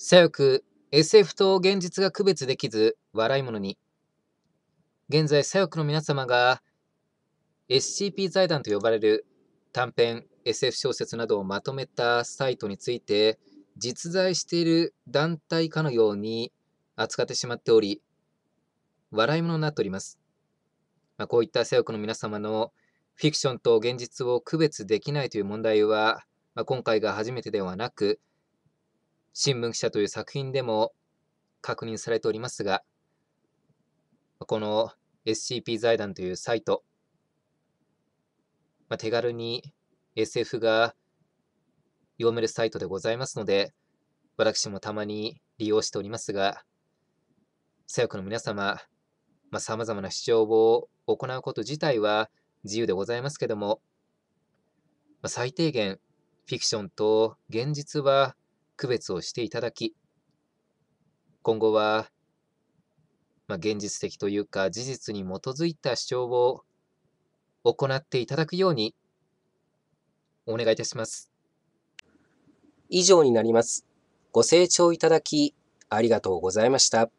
左翼 SF と現実が区別できず笑い者に現在左翼の皆様が SCP 財団と呼ばれる短編 SF 小説などをまとめたサイトについて実在している団体かのように扱ってしまっており笑い者になっております、まあ、こういった左翼の皆様のフィクションと現実を区別できないという問題は、まあ、今回が初めてではなく新聞記者という作品でも確認されておりますが、この SCP 財団というサイト、まあ、手軽に SF が読めるサイトでございますので、私もたまに利用しておりますが、左翼の皆様、まあ、様々な主張を行うこと自体は自由でございますけども、まあ、最低限、フィクションと現実は区別をしていただき、今後は、まあ、現実的というか事実に基づいた主張を行っていただくようにお願いいたします。以上になります。ご清聴いただきありがとうございました。